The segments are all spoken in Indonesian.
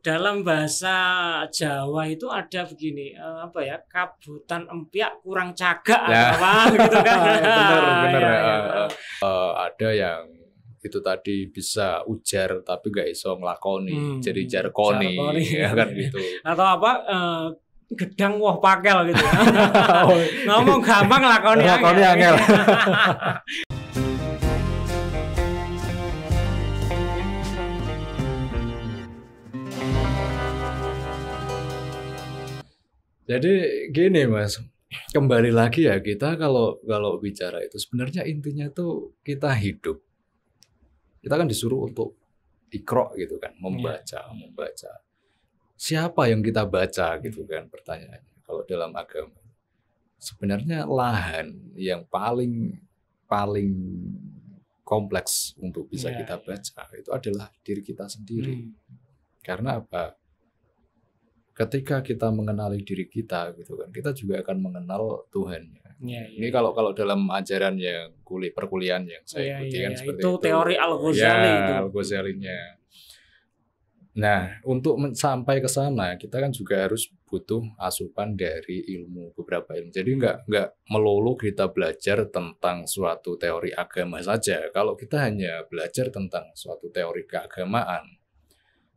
dalam bahasa Jawa itu ada begini eh, apa ya kabutan empiak kurang cagak ya. apa gitu kan benar benar ya, ya. Uh, ada yang itu tadi bisa ujar tapi nggak iso ngelakoni hmm, jadi hmm, jarkoni, jarkoni. ya kan gitu atau apa uh, gedang wah pakel gitu. Ya. Oh. Ngomong gampang lakoni angel. Lakoni angel. Jadi gini mas, kembali lagi ya kita kalau kalau bicara itu sebenarnya intinya itu kita hidup. Kita kan disuruh untuk ikro gitu kan, membaca, yeah. membaca. Siapa yang kita baca gitu iya. kan pertanyaannya kalau dalam agama. Sebenarnya lahan yang paling paling kompleks untuk bisa yeah, kita iya. baca yeah. itu adalah diri kita sendiri. Hmm. Karena apa? ketika kita mengenali diri kita gitu kan kita juga akan mengenal Tuhan ya, ya, ini iya, kalau iya. kalau dalam ajaran yang kuliah perkuliahan yang saya ya, ikuti ya, kan ya. seperti itu, itu teori Al Ghazali ya, itu Al Ghazalinya nah untuk sampai ke sana kita kan juga harus butuh asupan dari ilmu beberapa ilmu jadi nggak nggak melulu kita belajar tentang suatu teori agama saja kalau kita hanya belajar tentang suatu teori keagamaan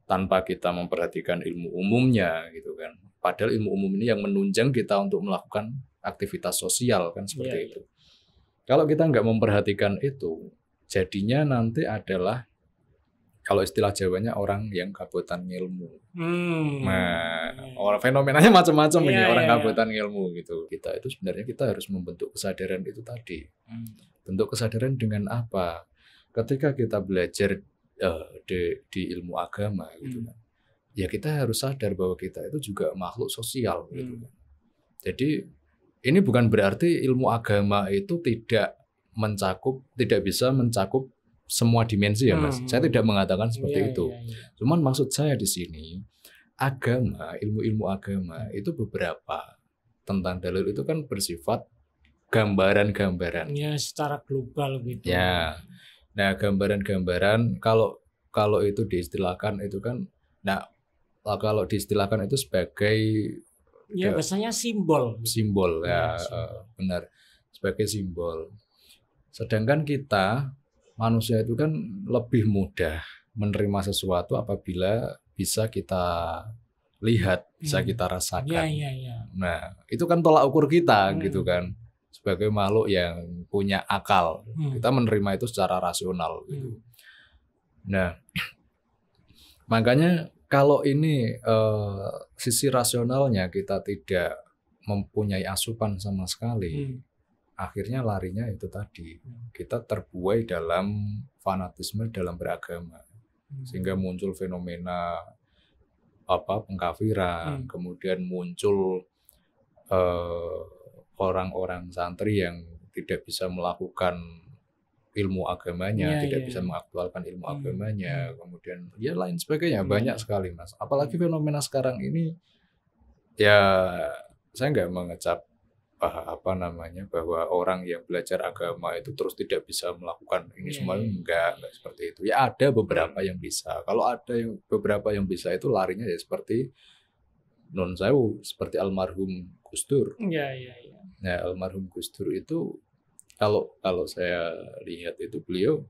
tanpa kita memperhatikan ilmu umumnya gitu kan. Padahal ilmu umum ini yang menunjang kita untuk melakukan aktivitas sosial kan seperti yeah, itu. Yeah. Kalau kita nggak memperhatikan itu, jadinya nanti adalah kalau istilah Jawanya orang yang kabutan ilmu. Hmm. Nah, iya. orang fenomenanya macam-macam yeah, ini yeah, iya, orang yeah. kabutan ilmu gitu. Kita itu sebenarnya kita harus membentuk kesadaran itu tadi. Hmm. Bentuk kesadaran dengan apa? Ketika kita belajar Eh, di, di ilmu agama gitu hmm. kan. Ya kita harus sadar bahwa kita itu juga makhluk sosial gitu hmm. kan. Jadi ini bukan berarti ilmu agama itu tidak mencakup tidak bisa mencakup semua dimensi ya mas. Hmm. Saya tidak mengatakan seperti ya, itu. Ya, ya. Cuman maksud saya di sini agama ilmu-ilmu agama hmm. itu beberapa tentang dalil itu kan bersifat gambaran-gambaran. Ya secara global gitu. Ya. Nah, gambaran-gambaran kalau kalau itu diistilahkan itu kan nah kalau diistilahkan itu sebagai ya ke, biasanya simbol. Simbol ya, ya eh, simbol. benar. Sebagai simbol. Sedangkan kita manusia itu kan lebih mudah menerima sesuatu apabila bisa kita lihat, bisa hmm. kita rasakan. Ya, ya, ya. Nah, itu kan tolak ukur kita hmm. gitu kan sebagai makhluk yang punya akal. Hmm. Kita menerima itu secara rasional. Gitu. Hmm. Nah, makanya kalau ini eh, sisi rasionalnya kita tidak mempunyai asupan sama sekali, hmm. akhirnya larinya itu tadi hmm. kita terbuai dalam fanatisme dalam beragama, hmm. sehingga muncul fenomena apa pengkafiran, hmm. kemudian muncul eh, orang-orang santri yang tidak bisa melakukan ilmu agamanya, ya, tidak ya. bisa mengaktualkan ilmu hmm. agamanya, hmm. kemudian ya lain sebagainya hmm. banyak sekali mas. Apalagi hmm. fenomena sekarang ini, ya saya nggak mengecap ah, apa namanya bahwa orang yang belajar agama itu terus tidak bisa melakukan ini semuanya semua enggak iya. enggak seperti itu ya ada beberapa yang bisa kalau ada yang beberapa yang bisa itu larinya ya seperti non saya seperti almarhum Gus Dur. Iya, iya, iya. Nah, almarhum Gus Dur itu kalau kalau saya lihat itu beliau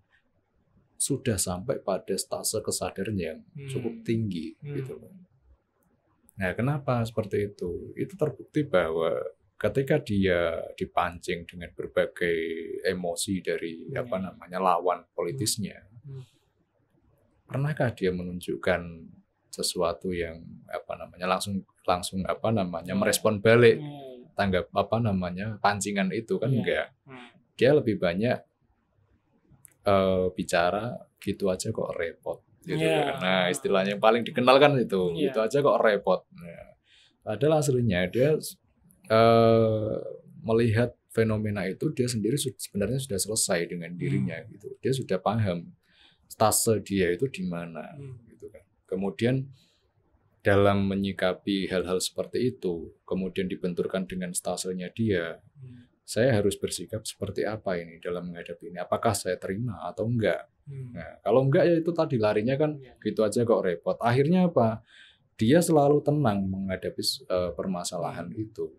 sudah sampai pada stase kesadaran yang hmm. cukup tinggi hmm. gitu Nah, kenapa seperti itu? Itu terbukti bahwa ketika dia dipancing dengan berbagai emosi dari hmm. apa namanya lawan politisnya, hmm. hmm. pernahkah dia menunjukkan sesuatu yang apa namanya langsung langsung apa namanya hmm. merespon balik hmm. tanggap apa namanya pancingan itu kan yeah. enggak. Ya? Hmm. Dia lebih banyak uh, bicara gitu aja kok repot gitu yeah. kan. Iya. Nah, istilahnya yang paling dikenal kan itu. Yeah. Itu aja kok repot. Nah, adalah aslinya dia uh, melihat fenomena itu dia sendiri sebenarnya sudah selesai dengan hmm. dirinya hmm. gitu. Dia sudah paham stase dia itu di mana hmm. gitu kan. Kemudian dalam menyikapi hal-hal seperti itu, kemudian dibenturkan dengan stasenya dia, hmm. saya harus bersikap seperti apa ini dalam menghadapi ini? Apakah saya terima atau enggak? Hmm. Nah, kalau enggak ya itu tadi larinya kan ya. gitu aja kok repot. Akhirnya apa? Dia selalu tenang menghadapi uh, permasalahan hmm. itu.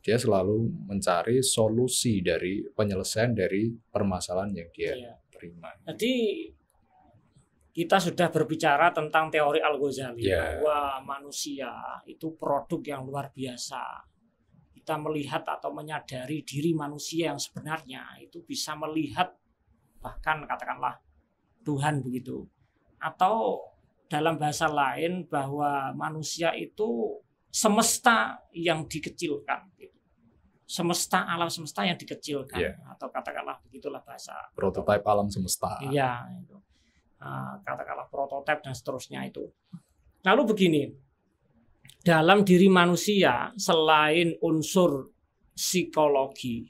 Dia selalu mencari solusi dari penyelesaian dari permasalahan yang dia ya. terima. Jadi kita sudah berbicara tentang teori Al-Ghazali yeah. bahwa manusia itu produk yang luar biasa. Kita melihat atau menyadari diri manusia yang sebenarnya itu bisa melihat bahkan katakanlah Tuhan begitu. Atau dalam bahasa lain bahwa manusia itu semesta yang dikecilkan gitu. Semesta alam semesta yang dikecilkan yeah. atau katakanlah begitulah bahasa prototipe alam semesta. Iya, itu Eh, katakanlah prototipe dan seterusnya itu. Lalu begini, dalam diri manusia selain unsur psikologi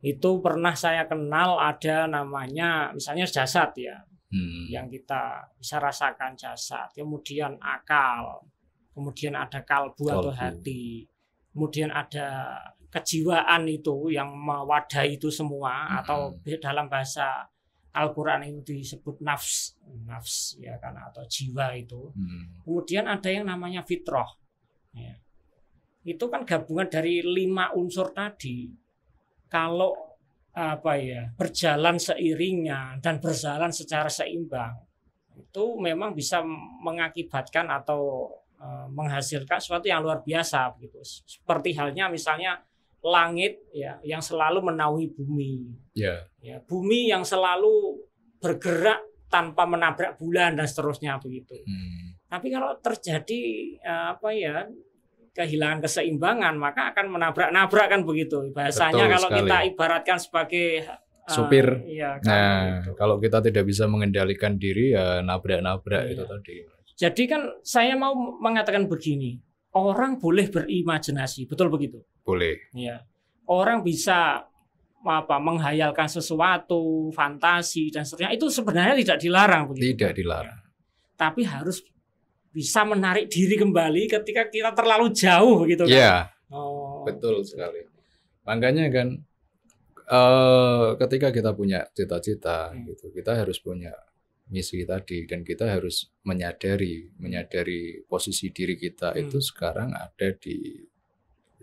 itu pernah saya kenal ada namanya misalnya jasad ya hmm. yang kita bisa rasakan jasad kemudian akal kemudian ada kalbu, kalbu. atau hati kemudian ada kejiwaan itu yang mewadahi itu semua hmm. atau dalam bahasa Al-Quran itu disebut nafs, nafs ya karena atau jiwa itu. Hmm. Kemudian ada yang namanya fitrah. Ya. Itu kan gabungan dari lima unsur tadi. Kalau apa ya berjalan seiringnya dan berjalan secara seimbang itu memang bisa mengakibatkan atau eh, menghasilkan sesuatu yang luar biasa gitu. Seperti halnya misalnya langit ya yang selalu menaungi bumi. Ya. Ya, bumi yang selalu bergerak tanpa menabrak bulan dan seterusnya begitu. Hmm. Tapi kalau terjadi eh, apa ya kehilangan keseimbangan maka akan menabrak-nabrak kan begitu. Bahasanya Betul kalau sekali. kita ibaratkan sebagai eh, supir. Uh, iya, kan nah, begitu. kalau kita tidak bisa mengendalikan diri ya nabrak-nabrak iya. itu tadi. Jadi kan saya mau mengatakan begini, orang boleh berimajinasi, betul begitu? Boleh. Ya, Orang bisa apa menghayalkan sesuatu, fantasi dan seterusnya itu sebenarnya tidak dilarang begitu. Tidak dilarang. Ya. Tapi harus bisa menarik diri kembali ketika kita terlalu jauh begitu kan. Iya. Oh, betul gitu. sekali. Makanya kan uh, ketika kita punya cita-cita hmm. gitu, kita harus punya misi tadi dan kita harus menyadari menyadari posisi diri kita hmm. itu sekarang ada di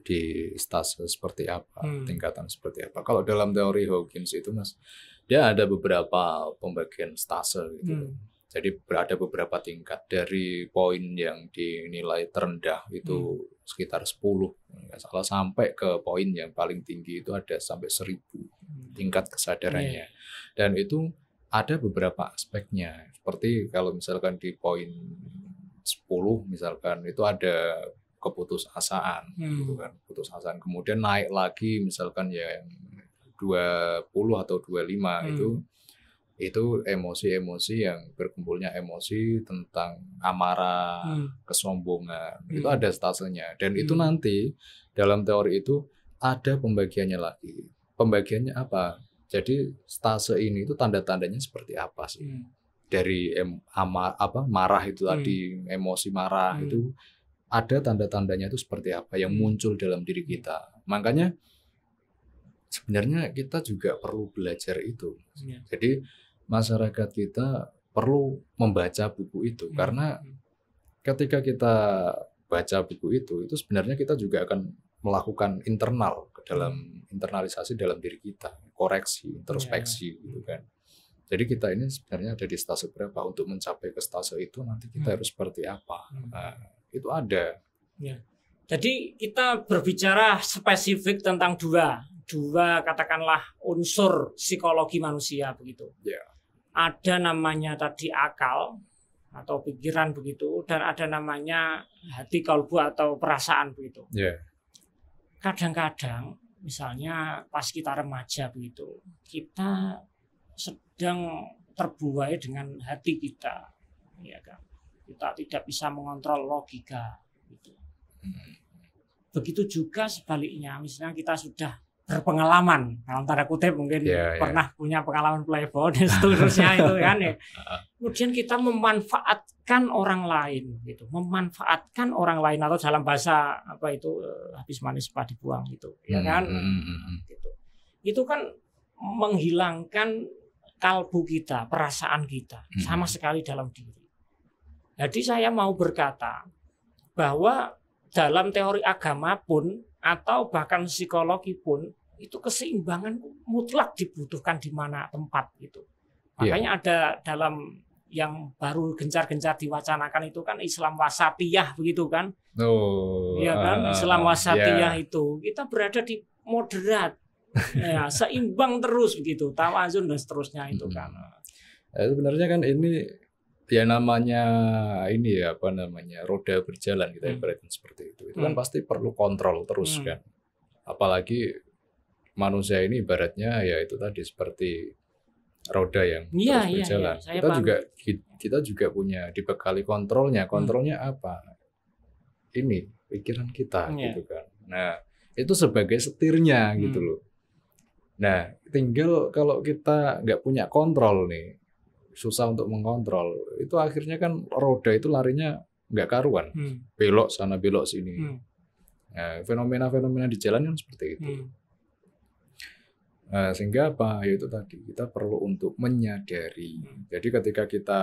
di stase seperti apa hmm. tingkatan seperti apa kalau dalam teori Hawkins itu mas dia ada beberapa pembagian stase gitu hmm. jadi berada beberapa tingkat dari poin yang dinilai terendah itu hmm. sekitar 10 nggak salah sampai ke poin yang paling tinggi itu ada sampai seribu hmm. tingkat kesadarannya hmm. dan itu ada beberapa aspeknya. Seperti kalau misalkan di poin 10 misalkan itu ada keputusasaan hmm. Gitu kan, keputusasaan. Kemudian naik lagi misalkan ya yang 20 atau 25 hmm. itu itu emosi-emosi yang berkumpulnya emosi tentang amarah, hmm. kesombongan. Hmm. Itu ada stasenya dan hmm. itu nanti dalam teori itu ada pembagiannya lagi. Pembagiannya apa? Jadi stase ini itu tanda-tandanya seperti apa sih? Hmm. Dari em, ama, apa marah itu tadi, hmm. emosi marah hmm. itu ada tanda-tandanya itu seperti apa yang hmm. muncul dalam diri hmm. kita. Makanya sebenarnya kita juga perlu belajar itu. Ya. Jadi masyarakat kita perlu membaca buku itu ya. karena ketika kita baca buku itu itu sebenarnya kita juga akan melakukan internal dalam hmm. internalisasi dalam diri kita, koreksi, introspeksi yeah. gitu kan. Jadi kita ini sebenarnya ada di stase berapa untuk mencapai ke stase itu nanti kita hmm. harus seperti apa. Hmm. Nah, itu ada. Ya. Jadi kita berbicara spesifik tentang dua, dua katakanlah unsur psikologi manusia begitu. Ya. Ada namanya tadi akal atau pikiran begitu dan ada namanya hati kalbu atau perasaan begitu. Ya kadang-kadang misalnya pas kita remaja begitu, kita sedang terbuai dengan hati kita, ya kan? Kita tidak bisa mengontrol logika. Gitu. Hmm. Begitu juga sebaliknya, misalnya kita sudah berpengalaman dalam tanda kutip mungkin yeah, iya. pernah punya pengalaman playboy dan seterusnya itu kan ya. Kemudian kita memanfaatkan orang lain gitu, memanfaatkan orang lain atau dalam bahasa apa itu eh, habis manis padi dibuang gitu, ya hmm, kan? Hmm, hmm, gitu. Itu kan menghilangkan kalbu kita, perasaan kita mm sama sekali dalam diri. Jadi saya mau berkata bahwa dalam teori agama pun atau bahkan psikologi pun itu keseimbangan mutlak dibutuhkan di mana tempat gitu. Iya. Makanya yeah. ada dalam yang baru gencar-gencar diwacanakan itu kan Islam wasatiyah begitu kan? Oh. Iya kan? Uh, Islam ah, wasatiyah yeah. itu kita berada di moderat. ya, seimbang terus begitu, tawazun dan seterusnya itu hmm. kan. Eh, sebenarnya kan ini ya namanya ini ya apa namanya roda berjalan kita gitu ya, ibaratkan hmm. seperti itu itu kan hmm. kan pasti perlu kontrol terus hmm. kan apalagi manusia ini ibaratnya ya itu tadi seperti roda yang ya, terus iya, iya. berjalan ya, ya. kita paham. juga kita juga punya dibekali kontrolnya hmm. kontrolnya hmm. apa ini pikiran kita ya. gitu kan nah itu sebagai setirnya gitu hmm. gitu loh nah tinggal kalau kita nggak punya kontrol nih susah untuk mengontrol itu akhirnya kan roda itu larinya nggak karuan hmm. belok sana belok sini hmm. nah, fenomena-fenomena di jalan yang seperti itu hmm. nah, sehingga apa ya, itu tadi kita perlu untuk menyadari hmm. jadi ketika kita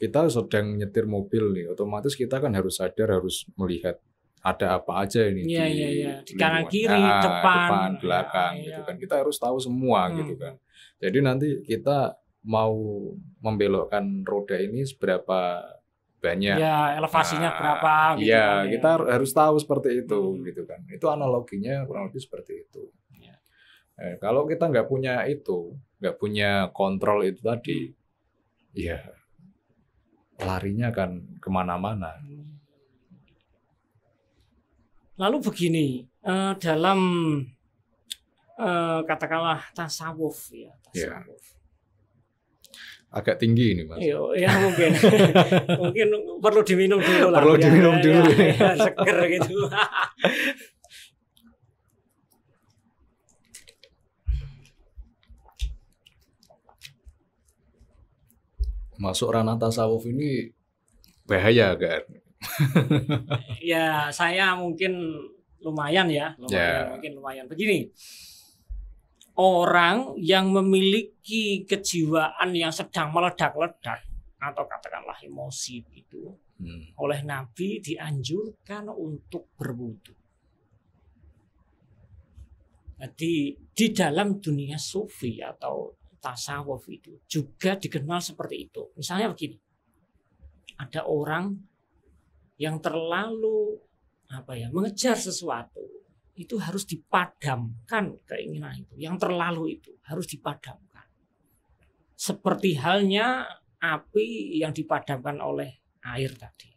kita sedang nyetir mobil nih otomatis kita kan harus sadar harus melihat ada apa aja ini ya, di, ya, ya. di kanan kiri nah, depan, depan belakang ya, ya. gitu iya. kan kita harus tahu semua hmm. gitu kan jadi nanti kita mau membelokkan roda ini seberapa banyak. Ya, elevasinya nah, berapa gitu. Iya, kan, ya. kita harus tahu seperti itu hmm. gitu kan. Itu analoginya kurang lebih seperti itu. Ya. Nah, kalau kita nggak punya itu, nggak punya kontrol itu tadi, ya larinya akan kemana-mana. Lalu begini, eh, dalam eh, katakanlah tasawuf ya, iya. tasawuf. Ya agak tinggi ini mas. Yo, iya, ya mungkin mungkin perlu diminum dulu lah. Perlu ya, diminum ya, dulu. Ya, ya, seger gitu. Masuk ranah tasawuf ini bahaya kan? ya saya mungkin lumayan ya, lumayan yeah. mungkin lumayan. Begini, orang yang memiliki kejiwaan yang sedang meledak-ledak atau katakanlah emosi itu hmm. oleh Nabi dianjurkan untuk berwudu. Jadi di dalam dunia sufi atau tasawuf itu juga dikenal seperti itu. Misalnya begini, ada orang yang terlalu apa ya mengejar sesuatu itu harus dipadamkan keinginan itu yang terlalu itu harus dipadamkan seperti halnya api yang dipadamkan oleh air tadi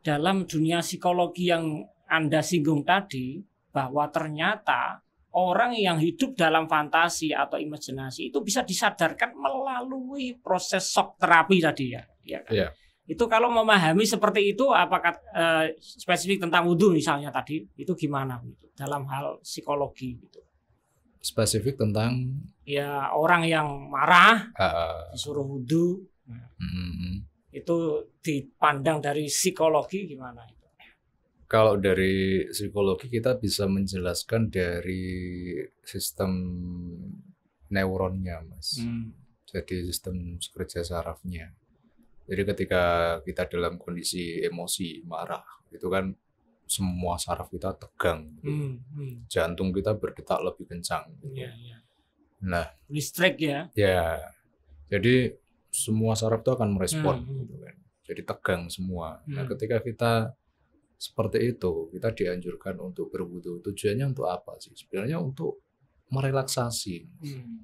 dalam dunia psikologi yang Anda singgung tadi bahwa ternyata orang yang hidup dalam fantasi atau imajinasi itu bisa disadarkan melalui proses shock terapi tadi ya, ya kan? yeah. Itu kalau memahami seperti itu apakah eh, spesifik tentang wudhu misalnya tadi itu gimana gitu dalam hal psikologi gitu. Spesifik tentang ya orang yang marah uh, disuruh wudhu uh, itu dipandang dari psikologi gimana itu? Kalau dari psikologi kita bisa menjelaskan dari sistem neuronnya mas. Hmm. Jadi sistem kerja sarafnya jadi ketika kita dalam kondisi emosi, marah, itu kan semua saraf kita tegang, gitu. hmm, hmm. jantung kita berdetak lebih kencang. Gitu. Ya, ya. Nah, listrik ya? Ya, jadi semua saraf itu akan merespon, hmm. hmm. gitu kan. Jadi tegang semua. Nah, hmm. Nah, ketika kita seperti itu, kita dianjurkan untuk berwudhu. Tujuannya untuk apa sih? Sebenarnya untuk merelaksasi. Hmm.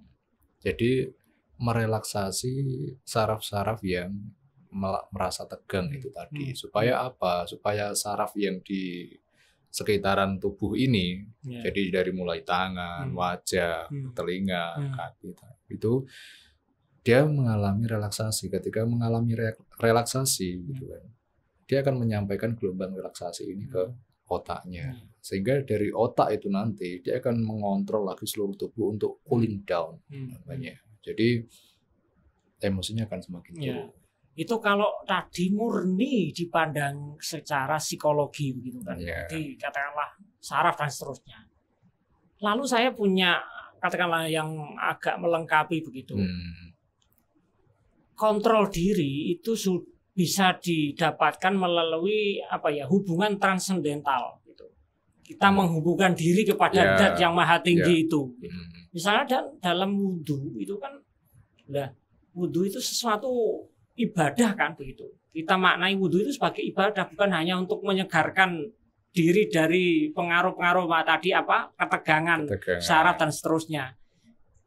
Jadi merelaksasi saraf-saraf yang merasa tegang itu hmm. tadi. Hmm. Supaya apa? Supaya saraf yang di sekitaran tubuh ini, yeah. jadi dari mulai tangan, hmm. wajah, hmm. telinga, hmm. kaki, itu dia mengalami relaksasi. Ketika mengalami re relaksasi, hmm. gitu kan, dia akan menyampaikan gelombang relaksasi ini hmm. ke otaknya. Hmm. Sehingga dari otak itu nanti dia akan mengontrol lagi seluruh tubuh untuk cooling down hmm. namanya. Hmm. Jadi emosinya akan semakin ya. turun itu kalau tadi murni dipandang secara psikologi begitu kan yeah. jadi katakanlah saraf dan seterusnya lalu saya punya katakanlah yang agak melengkapi begitu hmm. kontrol diri itu bisa didapatkan melalui apa ya hubungan transendental gitu kita hmm. menghubungkan diri kepada yeah. yang maha tinggi yeah. itu gitu. misalnya dalam wudhu itu kan lah wudhu itu sesuatu ibadah kan begitu. Kita maknai wudhu itu sebagai ibadah bukan hanya untuk menyegarkan diri dari pengaruh-pengaruh tadi apa ketegangan, ketegangan, syarat dan seterusnya.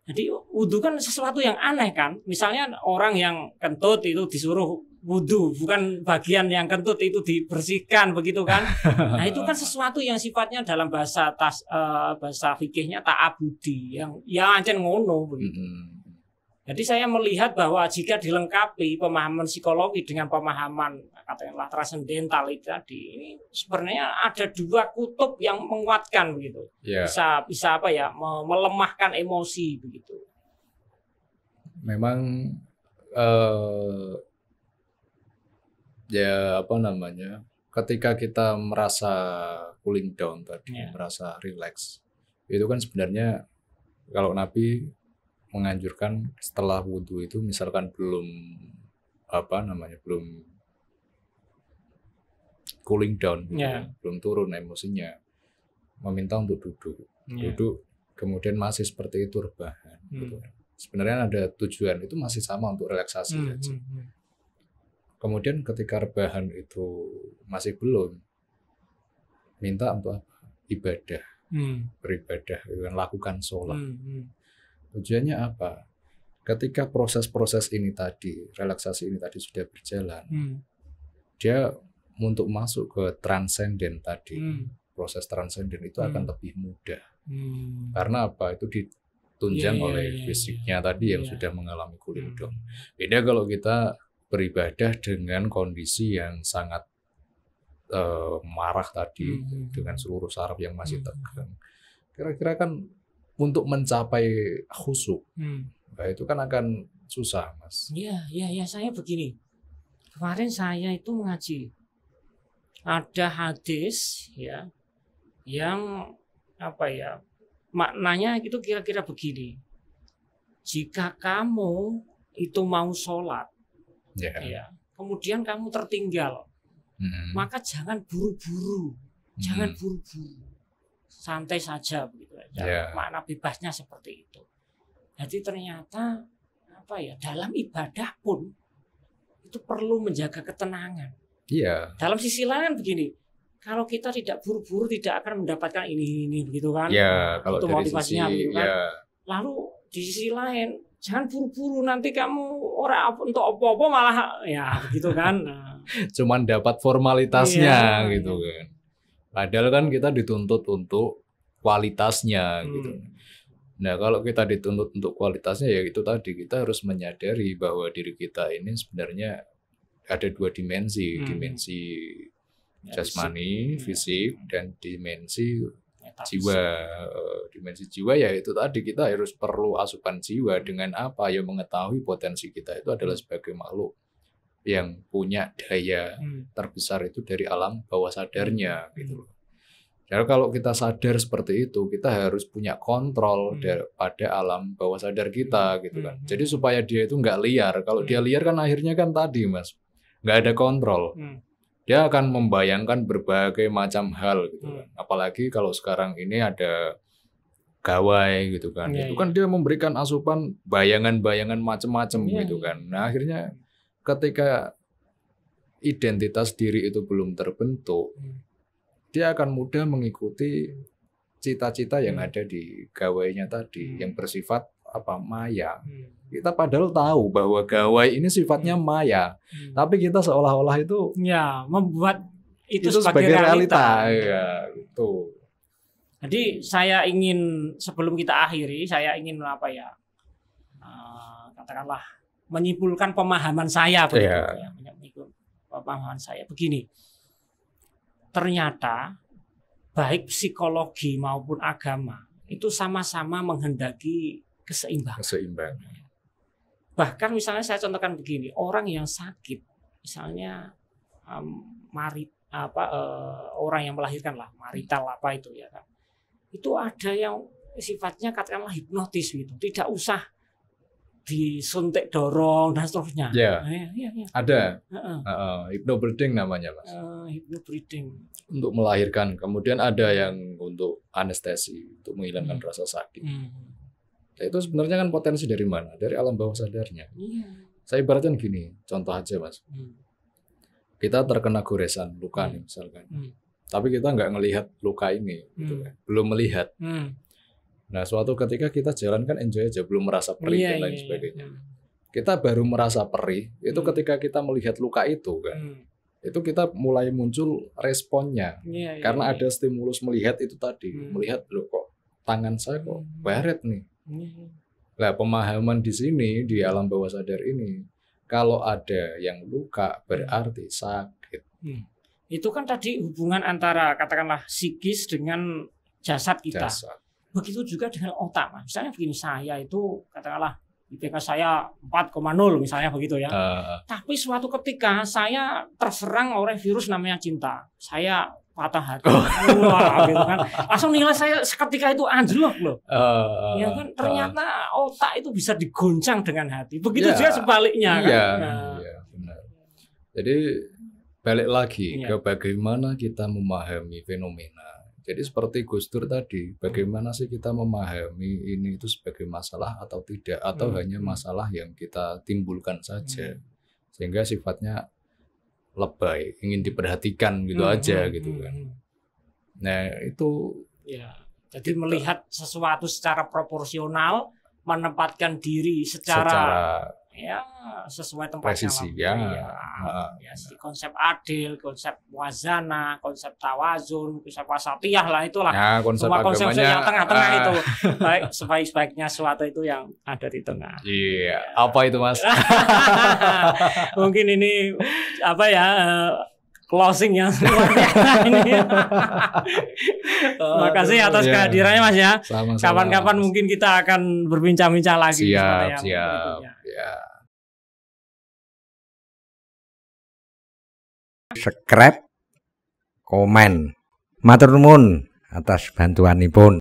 Jadi wudhu kan sesuatu yang aneh kan. Misalnya orang yang kentut itu disuruh wudhu, bukan bagian yang kentut itu dibersihkan begitu kan. Nah itu kan sesuatu yang sifatnya dalam bahasa tas, uh, bahasa fikihnya ta'abudi yang yang ancen ngono begitu. Mm -hmm jadi saya melihat bahwa jika dilengkapi pemahaman psikologi dengan pemahaman katakanlah transendental itu tadi ini sebenarnya ada dua kutub yang menguatkan begitu. Yeah. Bisa bisa apa ya melemahkan emosi begitu. Memang uh, ya apa namanya? Ketika kita merasa cooling down tadi, yeah. merasa relax, itu kan sebenarnya kalau Nabi menganjurkan setelah wudhu itu misalkan belum apa namanya belum cooling down gitu, yeah. Kan, belum turun emosinya meminta untuk duduk yeah. duduk kemudian masih seperti itu rebahan hmm. gitu. Kan. sebenarnya ada tujuan itu masih sama untuk relaksasi hmm. aja hmm, hmm. kemudian ketika rebahan itu masih belum minta untuk ibadah mm. beribadah gitu kan, lakukan sholat hmm. Tujuannya apa? Ketika proses-proses ini tadi, relaksasi ini tadi sudah berjalan, hmm. dia untuk masuk ke transenden tadi, hmm. proses transenden itu hmm. akan lebih mudah. Hmm. Karena apa? Itu ditunjang yeah, iya, oleh yeah, iya. fisiknya yeah. tadi yang yeah. sudah mengalami kulit hmm. dong. Beda kalau kita beribadah dengan kondisi yang sangat uh, marah tadi, hmm. hmm dengan hmm. seluruh saraf yang masih hmm, tegang. Kira-kira kan untuk mencapai khusuk, hmm. nah, itu kan akan susah, Mas. Iya, iya, iya. Saya begini. Kemarin saya itu mengaji. Ada hadis ya yang apa ya maknanya itu kira-kira begini jika kamu itu mau sholat, yeah. ya, kemudian kamu tertinggal, mm. maka jangan buru-buru, mm. jangan buru-buru santai saja begitu aja. Yeah. Makna bebasnya seperti itu. Jadi ternyata apa ya dalam ibadah pun itu perlu menjaga ketenangan. Iya. Yeah. Dalam sisi lain kan begini, kalau kita tidak buru-buru tidak akan mendapatkan ini ini begitu kan? Iya. Yeah, kalau itu motivasinya sisi, begitu kan. Yeah. Lalu di sisi lain jangan buru-buru nanti kamu orang untuk opo-opo malah ya begitu kan. Cuman dapat formalitasnya iya, gitu iya. kan. Padahal kan kita dituntut untuk kualitasnya gitu. hmm. gitu. Nah, kalau kita dituntut untuk kualitasnya ya itu tadi kita harus menyadari bahwa diri kita ini sebenarnya ada dua dimensi, hmm. dimensi ya, jasmani, fisik, fisik ya. dan dimensi ya, jiwa. Eh, dimensi jiwa ya itu tadi kita harus perlu asupan jiwa hmm. dengan apa yang mengetahui potensi kita itu adalah hmm. sebagai makhluk yang punya daya hmm. terbesar itu dari alam bawah sadarnya hmm. gitu loh. Jadi kalau kita sadar seperti itu, kita harus punya kontrol hmm. daripada alam bawah sadar kita hmm. gitu kan. Jadi supaya dia itu nggak liar. Kalau dia liar kan akhirnya kan tadi mas, nggak ada kontrol. Dia akan membayangkan berbagai macam hal gitu kan. Apalagi kalau sekarang ini ada gawai gitu kan. Iya, itu kan iya. dia memberikan asupan bayangan-bayangan macam-macam iya, gitu kan. Nah akhirnya ketika identitas diri itu belum terbentuk, hmm. dia akan mudah mengikuti cita-cita yang hmm. ada di gawainya tadi hmm. yang bersifat apa maya. Kita padahal tahu bahwa gawai ini sifatnya maya, tapi kita seolah-olah itu ya membuat itu, itu sebagai, sebagai realita. Ya, itu. Jadi saya ingin sebelum kita akhiri, saya ingin apa ya? Eh, katakanlah menyimpulkan pemahaman saya begitu yeah. ya, pemahaman saya begini. Ternyata baik psikologi maupun agama itu sama-sama menghendaki keseimbangan. Keseimbangan. Bahkan misalnya saya contohkan begini, orang yang sakit, misalnya um, mari apa uh, orang yang melahirkan lah, marital apa itu ya kan. Itu ada yang sifatnya katakanlah hipnotis gitu, tidak usah disuntik dorong dan seterusnya. Iya. Yeah. Iya, iya, iya. ada uh-uh. Uh, namanya mas. Uh, hypnobreeding untuk melahirkan. Kemudian ada yang untuk anestesi untuk menghilangkan hmm. rasa sakit. Hmm. Nah, itu sebenarnya kan potensi dari mana? Dari alam bawah sadarnya. Iya. Saya ibaratkan gini, contoh aja mas. Hmm. Kita terkena goresan luka hmm. nih misalkan, hmm. tapi kita nggak melihat luka ini, gitu hmm. gitu belum melihat. Hmm Nah, suatu ketika kita jalan kan enjoy aja, belum merasa perih yeah, dan lain yeah, iya. sebagainya. Yeah. Hmm. Kita baru merasa perih itu hmm. ketika kita melihat luka itu kan. Hmm. Itu kita mulai muncul responnya. Yeah, iya, karena yeah, ada stimulus melihat itu tadi, hmm. melihat loh kok tangan saya kok hmm. baret nih. Hmm. Nah, pemahaman di sini di hmm. alam bawah sadar ini kalau ada yang luka berarti sakit. Hmm. Itu kan tadi hubungan antara katakanlah psikis dengan jasad kita. Jasad Begitu juga dengan otak. Misalnya begini, saya itu katakanlah IPK saya 4,0 misalnya begitu ya. Uh. Tapi suatu ketika saya terserang oleh virus namanya cinta. Saya patah hati. Oh. Wah, gitu kan. Langsung nilai saya seketika itu anjlok loh. Uh. Ya kan ternyata otak itu bisa digoncang dengan hati. Begitu yeah. juga sebaliknya kan. yeah. Nah. Yeah, benar. Jadi balik lagi yeah. ke bagaimana kita memahami fenomena jadi seperti Gus Dur tadi, bagaimana sih kita memahami ini itu sebagai masalah atau tidak atau hmm. hanya masalah yang kita timbulkan saja. Hmm. Sehingga sifatnya lebay, ingin diperhatikan gitu hmm. aja hmm, gitu hmm, kan. Hmm. Nah, itu ya. Jadi kita, melihat sesuatu secara proporsional, menempatkan diri secara, secara ya sesuai tempat Presisi, ya. ya. ya konsep adil konsep wazana konsep tawazun konsep wasatiyah lah itulah ya, konsep semua konsep yang tengah-tengah uh, itu baik sebaik sebaiknya suatu itu yang ada di tengah iya ya. apa itu mas mungkin ini apa ya eh, closing yang ini. terima kasih atas yeah. kehadirannya Mas ya. Kapan-kapan mungkin kita akan berbincang-bincang lagi. Siap, siap. Ya. subscribe, komen. Matur nuwun atas bantuanipun.